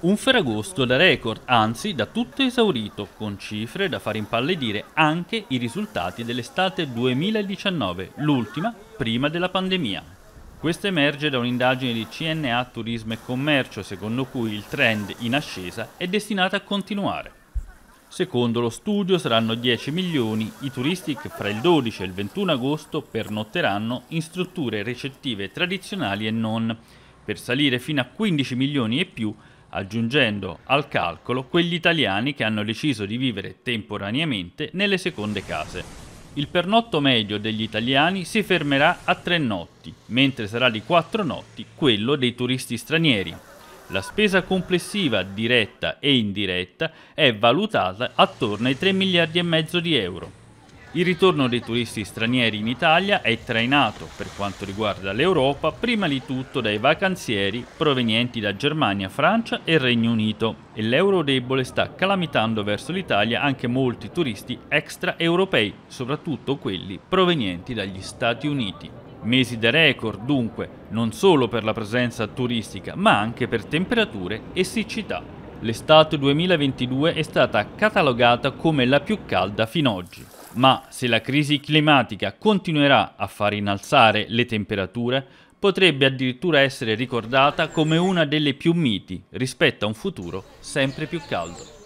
Un Ferragosto da record, anzi da tutto esaurito, con cifre da far impallidire anche i risultati dell'estate 2019, l'ultima prima della pandemia. Questo emerge da un'indagine di CNA Turismo e Commercio, secondo cui il trend in ascesa è destinato a continuare. Secondo lo studio saranno 10 milioni i turisti che fra il 12 e il 21 agosto pernotteranno in strutture recettive tradizionali e non, per salire fino a 15 milioni e più aggiungendo al calcolo quegli italiani che hanno deciso di vivere temporaneamente nelle seconde case. Il pernotto medio degli italiani si fermerà a tre notti, mentre sarà di quattro notti quello dei turisti stranieri. La spesa complessiva diretta e indiretta è valutata attorno ai 3 miliardi e mezzo di euro. Il ritorno dei turisti stranieri in Italia è trainato, per quanto riguarda l'Europa, prima di tutto dai vacanzieri provenienti da Germania, Francia e Regno Unito e l'euro debole sta calamitando verso l'Italia anche molti turisti extraeuropei, soprattutto quelli provenienti dagli Stati Uniti. Mesi da record dunque, non solo per la presenza turistica, ma anche per temperature e siccità. L'estate 2022 è stata catalogata come la più calda fino ad oggi. Ma se la crisi climatica continuerà a far innalzare le temperature, potrebbe addirittura essere ricordata come una delle più miti rispetto a un futuro sempre più caldo.